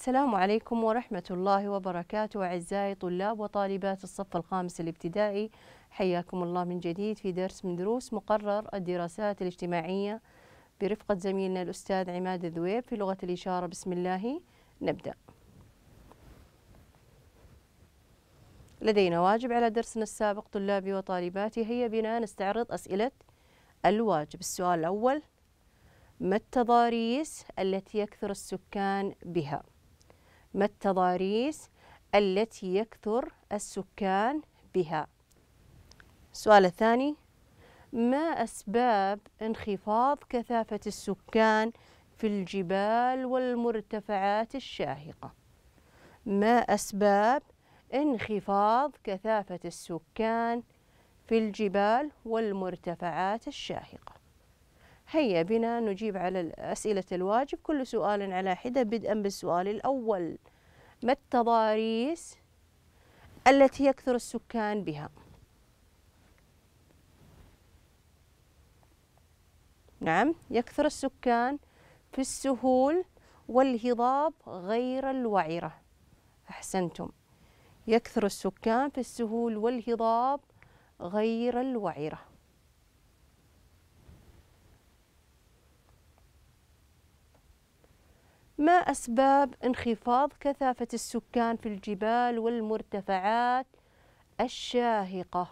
السلام عليكم ورحمة الله وبركاته أعزائي طلاب وطالبات الصف الخامس الابتدائي حياكم الله من جديد في درس من دروس مقرر الدراسات الاجتماعية برفقة زميلنا الأستاذ عماد الذويب في لغة الإشارة بسم الله نبدأ لدينا واجب على درسنا السابق طلابي وطالباتي هيا بنا نستعرض أسئلة الواجب السؤال الأول ما التضاريس التي يكثر السكان بها؟ ما التضاريس التي يكثر السكان بها السؤال الثاني ما أسباب انخفاض كثافة السكان في الجبال والمرتفعات الشاهقة ما أسباب انخفاض كثافة السكان في الجبال والمرتفعات الشاهقة هيا بنا نجيب على أسئلة الواجب كل سؤال على حدة بدءا بالسؤال الأول ما التضاريس التي يكثر السكان بها نعم يكثر السكان في السهول والهضاب غير الوعرة أحسنتم يكثر السكان في السهول والهضاب غير الوعره ما أسباب انخفاض كثافة السكان في الجبال والمرتفعات الشاهقة؟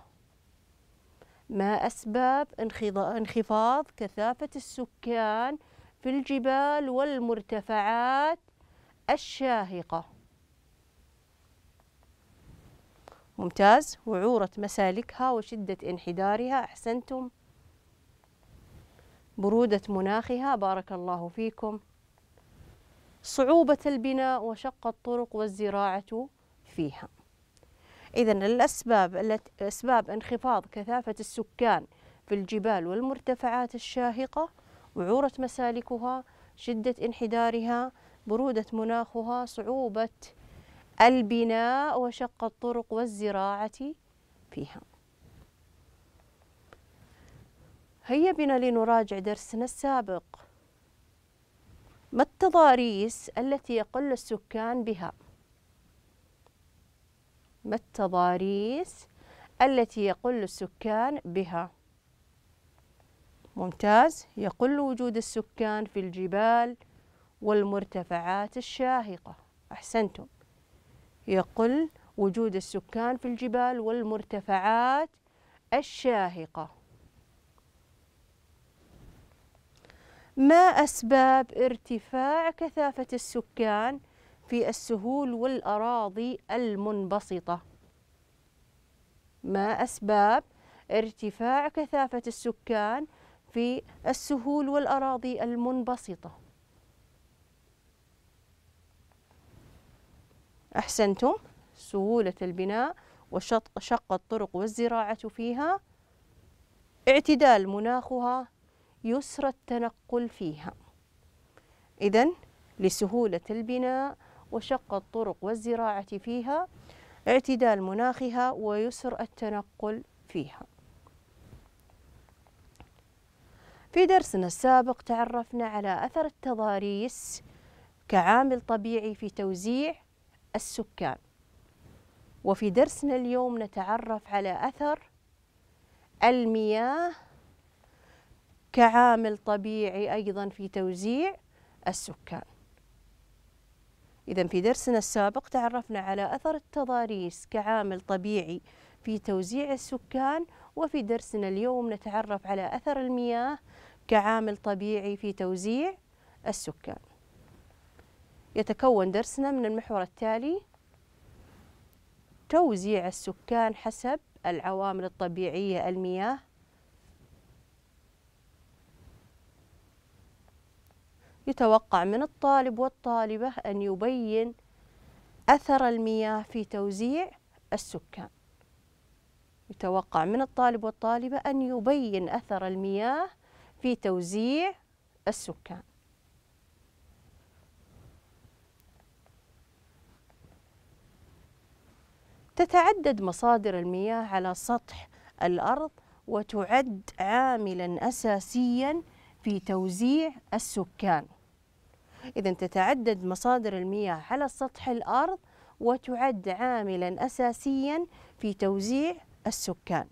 ما أسباب انخفاض كثافة السكان في الجبال والمرتفعات الشاهقة؟ ممتاز وعورة مسالكها وشدة انحدارها أحسنتم برودة مناخها بارك الله فيكم صعوبة البناء وشق الطرق والزراعة فيها إذا الأسباب التي أسباب انخفاض كثافة السكان في الجبال والمرتفعات الشاهقة وعورة مسالكها شدة انحدارها برودة مناخها صعوبة البناء وشق الطرق والزراعة فيها هيا بنا لنراجع درسنا السابق ما التضاريس التي يقل السكان بها ما التضاريس التي يقل السكان بها ممتاز يقل وجود السكان في الجبال والمرتفعات الشاهقة أحسنتم يقل وجود السكان في الجبال والمرتفعات الشاهقة ما أسباب ارتفاع كثافة السكان في السهول والأراضي المنبسطة؟ ما أسباب ارتفاع كثافة السكان في السهول والأراضي المنبسطة؟ أحسنتم سهولة البناء وشق الطرق والزراعة فيها اعتدال مناخها يسر التنقل فيها إذا لسهولة البناء وشق الطرق والزراعة فيها اعتدال مناخها ويسر التنقل فيها في درسنا السابق تعرفنا على أثر التضاريس كعامل طبيعي في توزيع السكان وفي درسنا اليوم نتعرف على أثر المياه كعامل طبيعي أيضا في توزيع السكان إذا في درسنا السابق تعرفنا على أثر التضاريس كعامل طبيعي في توزيع السكان وفي درسنا اليوم نتعرف على أثر المياه كعامل طبيعي في توزيع السكان يتكون درسنا من المحور التالي توزيع السكان حسب العوامل الطبيعية المياه يتوقع من الطالب والطالبة أن يبين أثر المياه في توزيع السكان يتوقع من الطالب والطالبة أن يبين أثر المياه في توزيع السكان تتعدد مصادر المياه على سطح الأرض وتعد عاملا أساسيا في توزيع السكان إذا تتعدد مصادر المياه على سطح الأرض وتعد عاملا أساسيا في توزيع السكان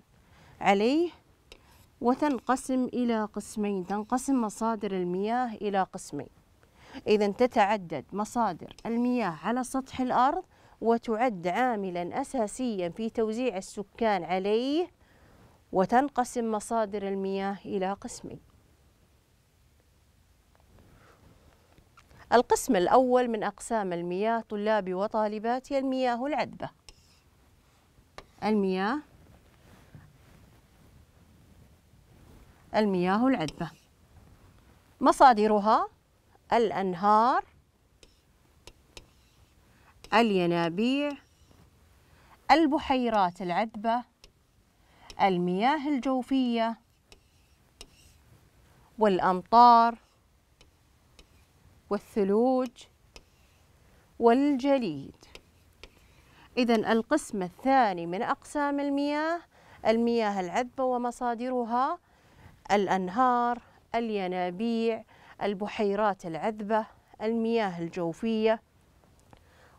عليه وتنقسم إلى قسمين تنقسم مصادر المياه إلى قسمين إذا تتعدد مصادر المياه على سطح الأرض وتعد عاملا أساسيا في توزيع السكان عليه وتنقسم مصادر المياه إلى قسمين القسم الأول من أقسام المياه طلابي وطالباتي المياه العذبة المياه المياه العذبة مصادرها الأنهار الينابيع البحيرات العذبة المياه الجوفية والأمطار والثلوج والجليد إذا القسم الثاني من أقسام المياه المياه العذبة ومصادرها الأنهار الينابيع البحيرات العذبة المياه الجوفية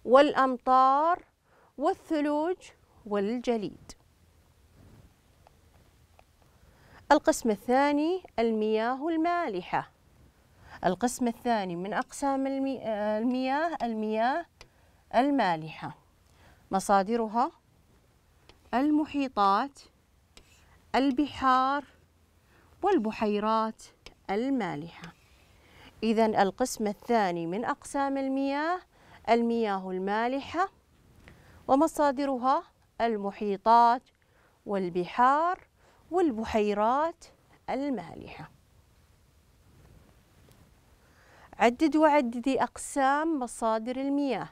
والأمطار والثلوج والجليد القسم الثاني المياه المالحة القسم الثاني من أقسام آه، المياه المياه المالحة مصادرها المحيطات البحار والبحيرات المالحة إذا القسم الثاني من أقسام المياه المياه المالحة ومصادرها المحيطات والبحار والبحيرات المالحة عدد وعددي أقسام مصادر المياه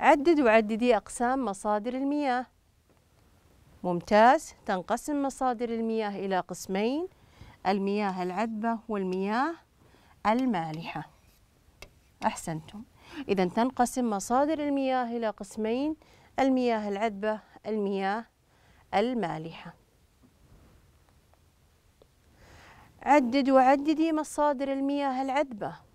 عدد وعددي أقسام مصادر المياه ممتاز تنقسم مصادر المياه إلى قسمين المياه العذبة والمياه المالحة أحسنتم إذا تنقسم مصادر المياه إلى قسمين المياه العذبة المياه المالحة عدد وعددي مصادر المياه العذبة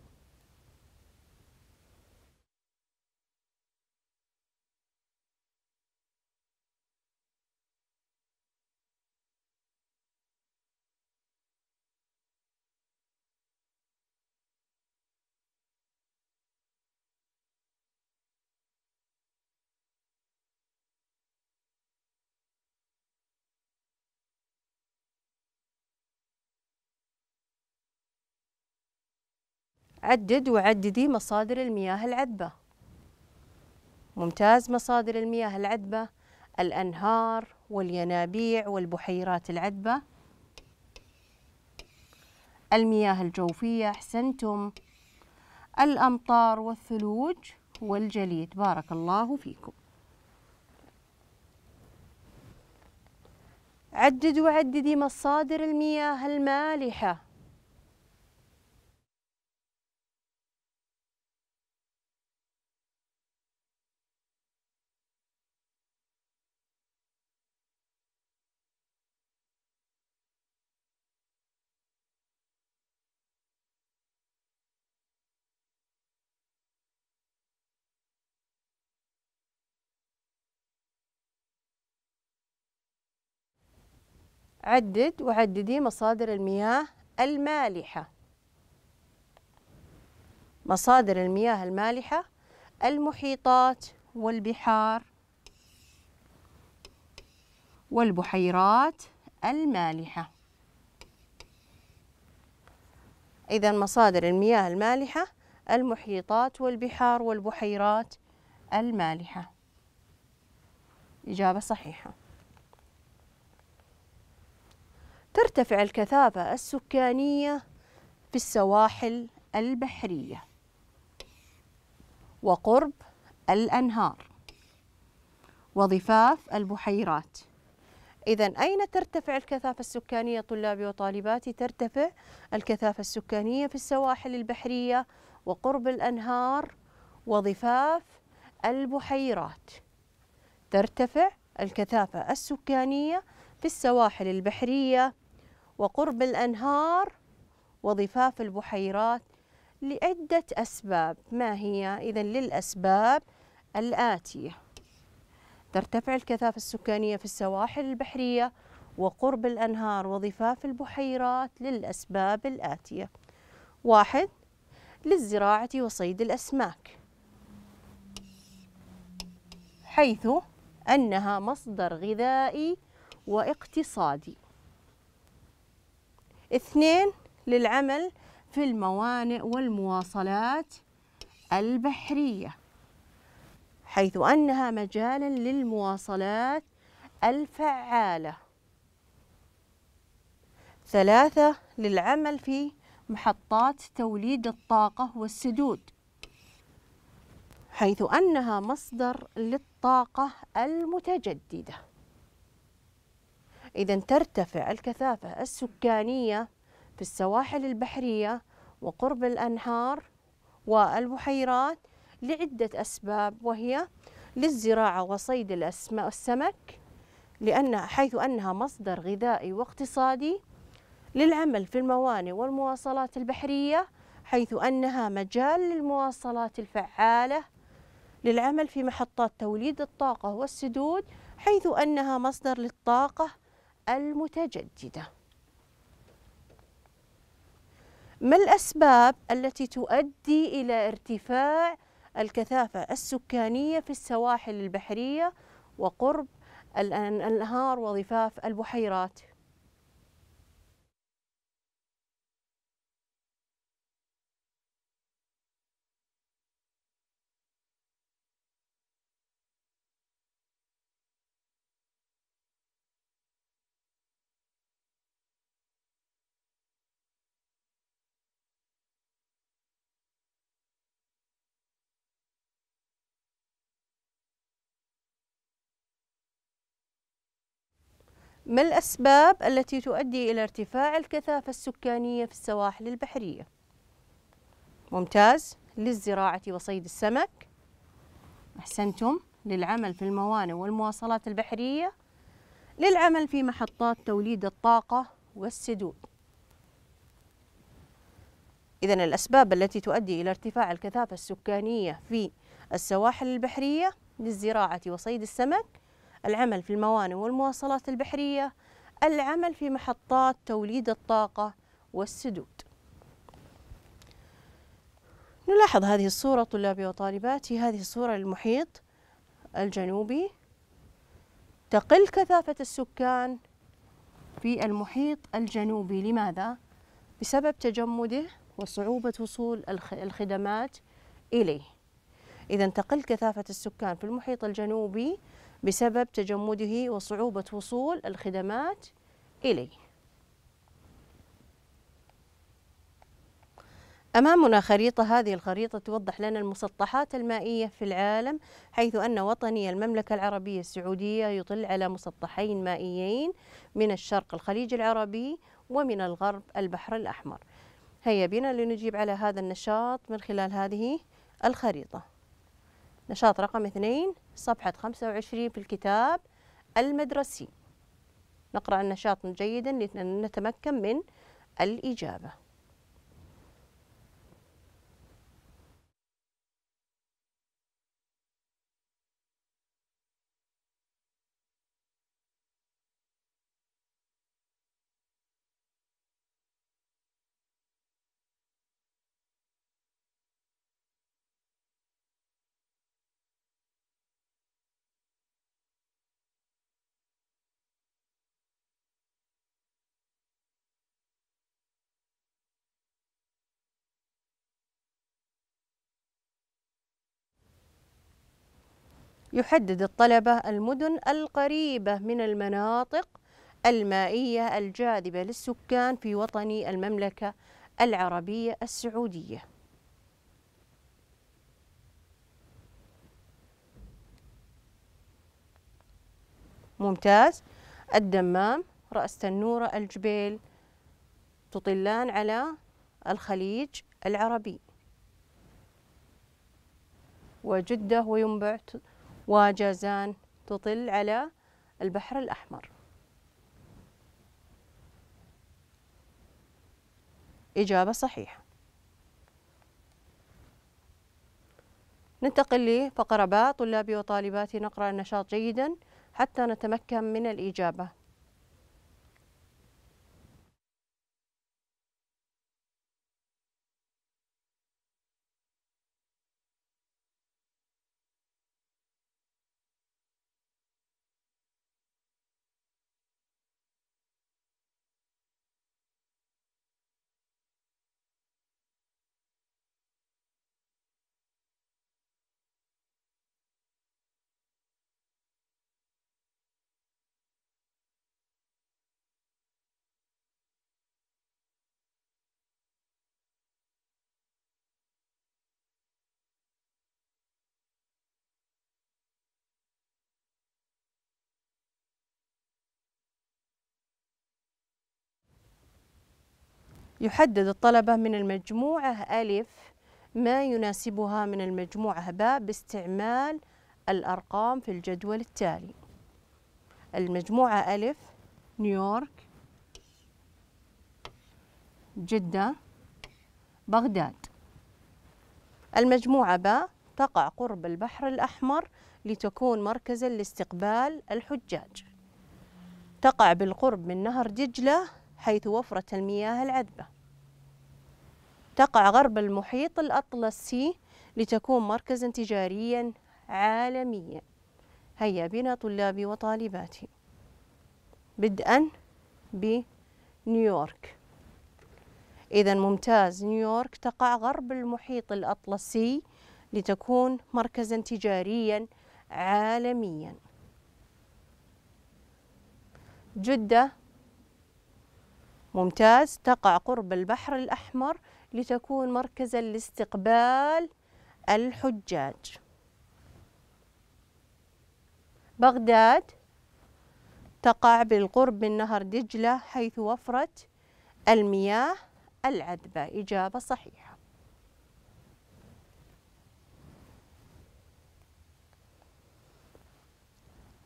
عدد وعددي مصادر المياه العذبة ممتاز مصادر المياه العذبة الأنهار والينابيع والبحيرات العذبة المياه الجوفية أحسنتم الأمطار والثلوج والجليد بارك الله فيكم عدد وعددي مصادر المياه المالحة عدد وعددي مصادر المياه المالحة مصادر المياه المالحة المحيطات والبحار والبحيرات المالحة إذا مصادر المياه المالحة المحيطات والبحار والبحيرات المالحة إجابة صحيحة ترتفع الكثافة السكانية في السواحل البحرية وقرب الأنهار وضفاف البحيرات إذا أين ترتفع الكثافة السكانية طلابي وطالباتي؟ ترتفع الكثافة السكانية في السواحل البحرية وقرب الأنهار وضفاف البحيرات ترتفع الكثافة السكانية في السواحل البحرية وقرب الأنهار وضفاف البحيرات لعدة أسباب ما هي؟ إذا للأسباب الآتية ترتفع الكثافة السكانية في السواحل البحرية وقرب الأنهار وضفاف البحيرات للأسباب الآتية واحد للزراعة وصيد الأسماك حيث أنها مصدر غذائي واقتصادي اثنين للعمل في الموانئ والمواصلات البحرية حيث أنها مجالا للمواصلات الفعالة ثلاثة للعمل في محطات توليد الطاقة والسدود حيث أنها مصدر للطاقة المتجددة إذا ترتفع الكثافة السكانية في السواحل البحرية وقرب الأنهار والبحيرات لعدة أسباب وهي للزراعة وصيد السمك لأن حيث أنها مصدر غذائي واقتصادي للعمل في الموانئ والمواصلات البحرية حيث أنها مجال للمواصلات الفعالة للعمل في محطات توليد الطاقة والسدود حيث أنها مصدر للطاقة المتجددة ما الأسباب التي تؤدي إلى ارتفاع الكثافة السكانية في السواحل البحرية وقرب الأنهار وضفاف البحيرات ما الأسباب التي تؤدي إلى ارتفاع الكثافة السكانية في السواحل البحرية؟ ممتاز للزراعة وصيد السمك أحسنتم للعمل في الموانئ والمواصلات البحرية للعمل في محطات توليد الطاقة والسدود إذا الأسباب التي تؤدي إلى ارتفاع الكثافة السكانية في السواحل البحرية للزراعة وصيد السمك العمل في الموانئ والمواصلات البحرية العمل في محطات توليد الطاقة والسدود نلاحظ هذه الصورة طلابي وطالباتي هذه الصورة للمحيط الجنوبي تقل كثافة السكان في المحيط الجنوبي لماذا؟ بسبب تجمده وصعوبة وصول الخدمات إليه إذا تقل كثافة السكان في المحيط الجنوبي بسبب تجمده وصعوبة وصول الخدمات إليه أمامنا خريطة هذه الخريطة توضح لنا المسطحات المائية في العالم حيث أن وطني المملكة العربية السعودية يطل على مسطحين مائيين من الشرق الخليج العربي ومن الغرب البحر الأحمر هيا بنا لنجيب على هذا النشاط من خلال هذه الخريطة نشاط رقم اثنين صفحة 25 في الكتاب المدرسي نقرأ النشاط جيدا لنتمكن من الإجابة يحدد الطلبة المدن القريبة من المناطق المائية الجاذبة للسكان في وطن المملكة العربية السعودية ممتاز الدمام رأس تنورة الجبيل تطلان على الخليج العربي وجدة وينبع وجازان تطل على البحر الأحمر إجابة صحيحة ننتقل لفقرة باء طلابي وطالباتي نقرأ النشاط جيدا حتى نتمكن من الإجابة يحدد الطلبة من المجموعة ألف ما يناسبها من المجموعة باء باستعمال الأرقام في الجدول التالي المجموعة ألف نيويورك جدة بغداد المجموعة باء تقع قرب البحر الأحمر لتكون مركزا لاستقبال الحجاج تقع بالقرب من نهر دجلة حيث وفرة المياه العذبة تقع غرب المحيط الأطلسي لتكون مركزا تجاريا عالميا هيا بنا طلابي وطالباتي بدءا بنيويورك إذا ممتاز نيويورك تقع غرب المحيط الأطلسي لتكون مركزا تجاريا عالميا جدة ممتاز تقع قرب البحر الأحمر لتكون مركزا لاستقبال الحجاج بغداد تقع بالقرب من نهر دجلة حيث وفرت المياه العذبة إجابة صحيحة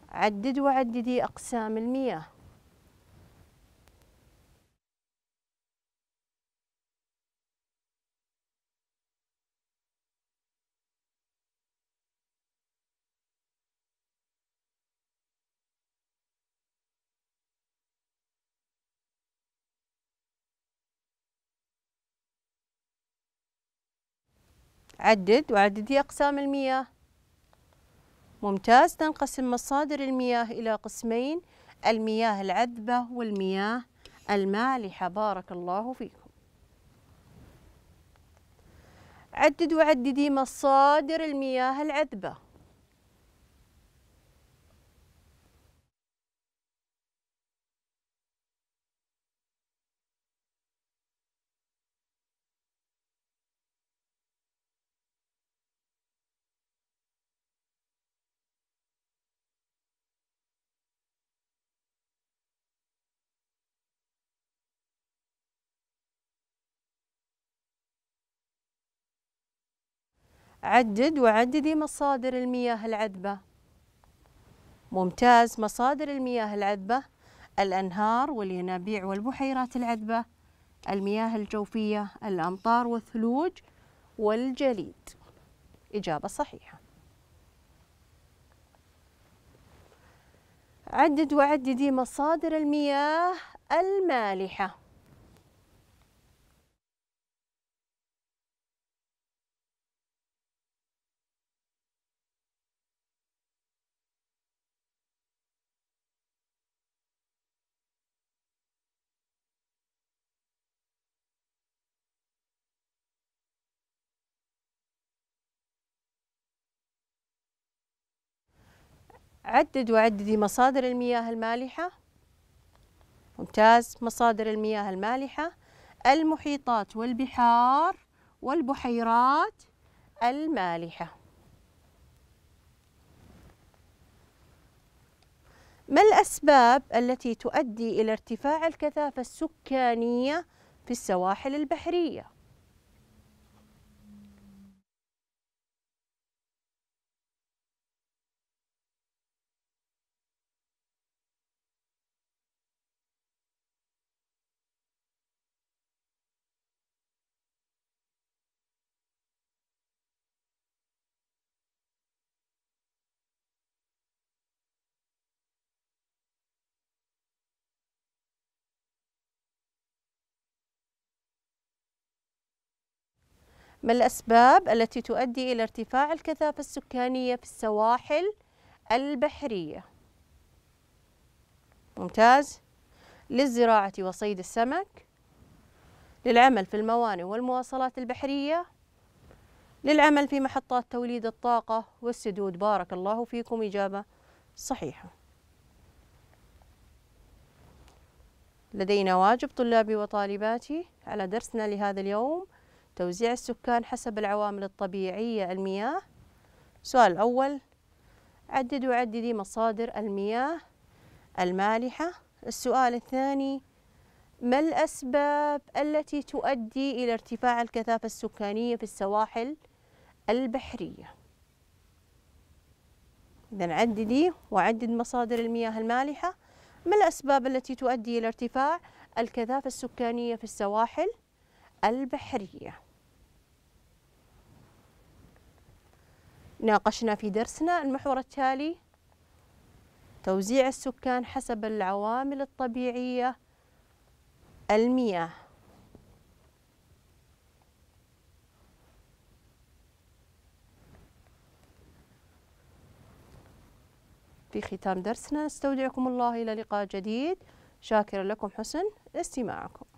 عدد وعددي أقسام المياه عدد وعدد هي أقسام المياه ممتاز تنقسم مصادر المياه إلى قسمين المياه العذبة والمياه المالحة بارك الله فيكم عدد وعددي مصادر المياه العذبة عدد وعددي مصادر المياه العذبة ممتاز مصادر المياه العذبة الأنهار والينابيع والبحيرات العذبة المياه الجوفية الأمطار والثلوج والجليد إجابة صحيحة عدد وعددي مصادر المياه المالحة عدد وعددي مصادر المياه المالحة ممتاز مصادر المياه المالحة المحيطات والبحار والبحيرات المالحة ما الأسباب التي تؤدي إلى ارتفاع الكثافة السكانية في السواحل البحرية؟ ما الأسباب التي تؤدي إلى ارتفاع الكثافة السكانية في السواحل البحرية؟ ممتاز للزراعة وصيد السمك للعمل في الموانئ والمواصلات البحرية للعمل في محطات توليد الطاقة والسدود بارك الله فيكم إجابة صحيحة لدينا واجب طلابي وطالباتي على درسنا لهذا اليوم توزيع السكان حسب العوامل الطبيعية المياه السؤال الأول عدد وعددي مصادر المياه المالحة السؤال الثاني ما الأسباب التي تؤدي إلى ارتفاع الكثافة السكانية في السواحل البحرية إذا عددي وعدد مصادر المياه المالحة ما الأسباب التي تؤدي إلى ارتفاع الكثافة السكانية في السواحل البحرية ناقشنا في درسنا المحور التالي توزيع السكان حسب العوامل الطبيعية المياه في ختام درسنا استودعكم الله إلى لقاء جديد شاكرا لكم حسن استماعكم